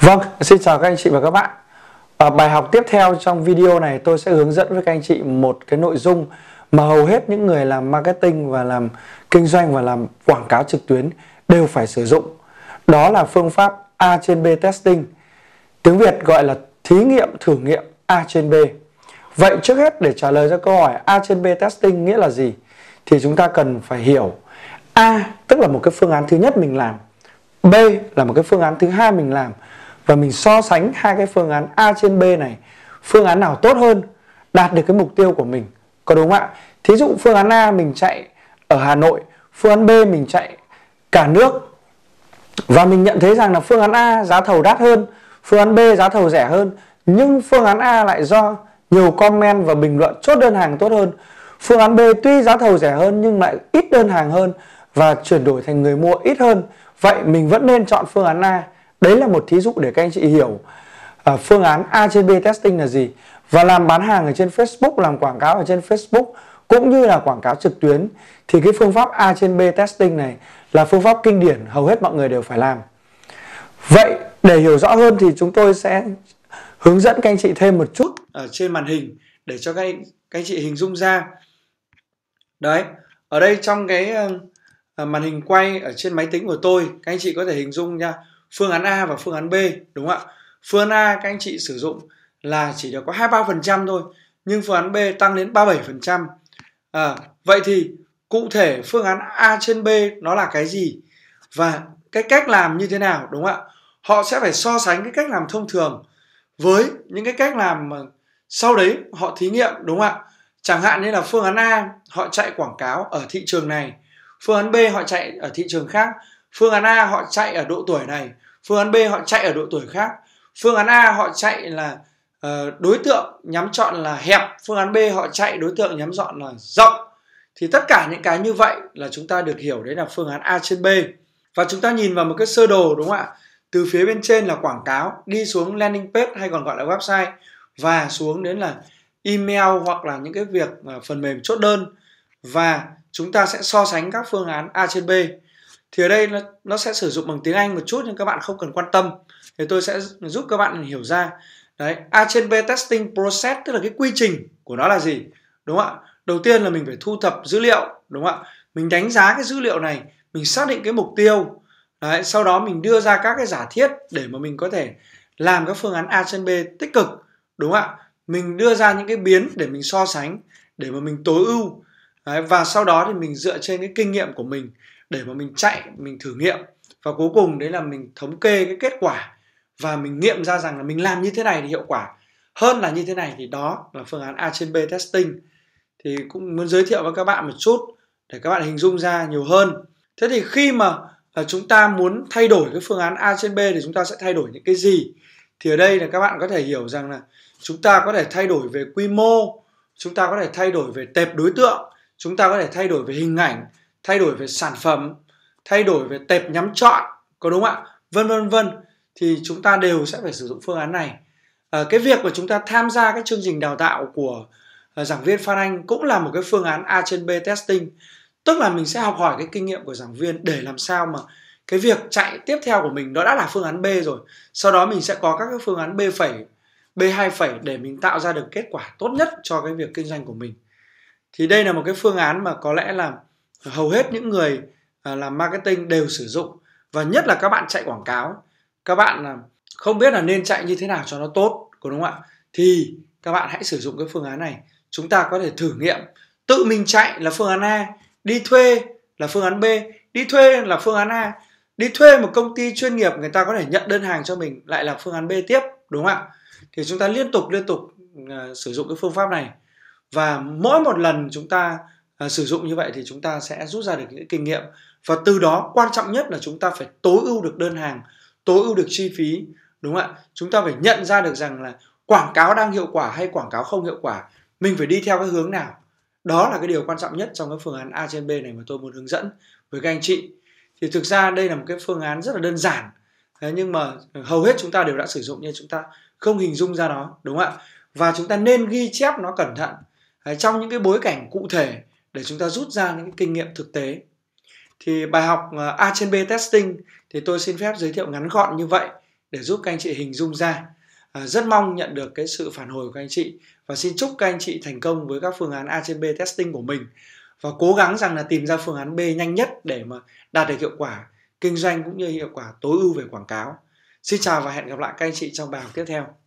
Vâng, xin chào các anh chị và các bạn Ở bài học tiếp theo trong video này tôi sẽ hướng dẫn với các anh chị một cái nội dung mà hầu hết những người làm marketing và làm kinh doanh và làm quảng cáo trực tuyến đều phải sử dụng Đó là phương pháp A trên B testing Tiếng Việt gọi là thí nghiệm thử nghiệm A trên B Vậy trước hết để trả lời cho câu hỏi A trên B testing nghĩa là gì thì chúng ta cần phải hiểu A tức là một cái phương án thứ nhất mình làm B là một cái phương án thứ hai mình làm và mình so sánh hai cái phương án A trên B này phương án nào tốt hơn đạt được cái mục tiêu của mình có đúng không ạ thí dụ phương án A mình chạy ở Hà Nội phương án B mình chạy cả nước và mình nhận thấy rằng là phương án A giá thầu đắt hơn phương án B giá thầu rẻ hơn nhưng phương án A lại do nhiều comment và bình luận chốt đơn hàng tốt hơn phương án B tuy giá thầu rẻ hơn nhưng lại ít đơn hàng hơn và chuyển đổi thành người mua ít hơn vậy mình vẫn nên chọn phương án A đấy là một thí dụ để các anh chị hiểu uh, phương án A trên B testing là gì và làm bán hàng ở trên Facebook làm quảng cáo ở trên Facebook cũng như là quảng cáo trực tuyến thì cái phương pháp A trên B testing này là phương pháp kinh điển hầu hết mọi người đều phải làm vậy để hiểu rõ hơn thì chúng tôi sẽ hướng dẫn các anh chị thêm một chút ở trên màn hình để cho các anh, các anh chị hình dung ra đấy ở đây trong cái ờ, màn hình quay ở trên máy tính của tôi các anh chị có thể hình dung nha phương án A và phương án B đúng không ạ? Phương A các anh chị sử dụng là chỉ được có 23% thôi nhưng phương án B tăng đến 37%. À, vậy thì cụ thể phương án A trên B nó là cái gì và cái cách làm như thế nào đúng không ạ? Họ sẽ phải so sánh cái cách làm thông thường với những cái cách làm mà sau đấy họ thí nghiệm đúng không ạ? Chẳng hạn như là phương án A họ chạy quảng cáo ở thị trường này, phương án B họ chạy ở thị trường khác phương án A họ chạy ở độ tuổi này phương án B họ chạy ở độ tuổi khác phương án A họ chạy là uh, đối tượng nhắm chọn là hẹp phương án B họ chạy đối tượng nhắm chọn là rộng thì tất cả những cái như vậy là chúng ta được hiểu đấy là phương án A trên B và chúng ta nhìn vào một cái sơ đồ đúng không ạ từ phía bên trên là quảng cáo đi xuống landing page hay còn gọi là website và xuống đến là email hoặc là những cái việc phần mềm chốt đơn và chúng ta sẽ so sánh các phương án A trên B thì ở đây nó, nó sẽ sử dụng bằng tiếng Anh một chút nhưng các bạn không cần quan tâm thì tôi sẽ giúp các bạn hiểu ra đấy A trên B testing process tức là cái quy trình của nó là gì đúng không ạ đầu tiên là mình phải thu thập dữ liệu đúng không ạ mình đánh giá cái dữ liệu này mình xác định cái mục tiêu đấy sau đó mình đưa ra các cái giả thiết để mà mình có thể làm các phương án A trên B tích cực đúng không ạ mình đưa ra những cái biến để mình so sánh để mà mình tối ưu đấy, và sau đó thì mình dựa trên cái kinh nghiệm của mình để mà mình chạy mình thử nghiệm và cuối cùng đấy là mình thống kê cái kết quả và mình nghiệm ra rằng là mình làm như thế này thì hiệu quả hơn là như thế này thì đó là phương án A trên B testing thì cũng muốn giới thiệu với các bạn một chút để các bạn hình dung ra nhiều hơn thế thì khi mà là chúng ta muốn thay đổi cái phương án A trên B thì chúng ta sẽ thay đổi những cái gì thì ở đây là các bạn có thể hiểu rằng là chúng ta có thể thay đổi về quy mô chúng ta có thể thay đổi về tệp đối tượng chúng ta có thể thay đổi về hình ảnh thay đổi về sản phẩm thay đổi về tệp nhắm chọn có đúng không ạ vân vân vân thì chúng ta đều sẽ phải sử dụng phương án này à, cái việc mà chúng ta tham gia các chương trình đào tạo của ờ, giảng viên Phan Anh cũng là một cái phương án A trên B testing tức là mình sẽ học hỏi cái kinh nghiệm của giảng viên để làm sao mà cái việc chạy tiếp theo của mình nó đã là phương án B rồi sau đó mình sẽ có các cái phương án B phẩy B 2 phẩy để mình tạo ra được kết quả tốt nhất cho cái việc kinh doanh của mình thì đây là một cái phương án mà có lẽ là hầu hết những người à, làm marketing đều sử dụng và nhất là các bạn chạy quảng cáo các bạn à, không biết là nên chạy như thế nào cho nó tốt có đúng không ạ thì các bạn hãy sử dụng cái phương án này chúng ta có thể thử nghiệm tự mình chạy là phương án A đi thuê là phương án B đi thuê là phương án A đi thuê một công ty chuyên nghiệp người ta có thể nhận đơn hàng cho mình lại là phương án B tiếp đúng không ạ thì chúng ta liên tục liên tục uh, sử dụng cái phương pháp này và mỗi một lần chúng ta à, sử dụng như vậy thì chúng ta sẽ rút ra được những kinh nghiệm và từ đó quan trọng nhất là chúng ta phải tối ưu được đơn hàng tối ưu được chi phí đúng không ạ chúng ta phải nhận ra được rằng là quảng cáo đang hiệu quả hay quảng cáo không hiệu quả mình phải đi theo cái hướng nào đó là cái điều quan trọng nhất trong cái phương án A trên B này mà tôi muốn hướng dẫn với các anh chị thì thực ra đây là một cái phương án rất là đơn giản Thế nhưng mà hầu hết chúng ta đều đã sử dụng nhưng chúng ta không hình dung ra nó đúng không ạ và chúng ta nên ghi chép nó cẩn thận trong những cái bối cảnh cụ thể để chúng ta rút ra những kinh nghiệm thực tế thì bài học ờ, A trên B testing thì tôi xin phép giới thiệu ngắn gọn như vậy để giúp các anh chị hình dung ra à, rất mong nhận được cái sự phản hồi của anh chị và xin chúc các anh chị thành công với các phương án A trên B testing của mình và cố gắng rằng là tìm ra phương án B nhanh nhất để mà đạt được hiệu quả kinh doanh cũng như hiệu quả tối ưu về quảng cáo. Xin chào và hẹn gặp lại các anh chị trong bài học tiếp theo.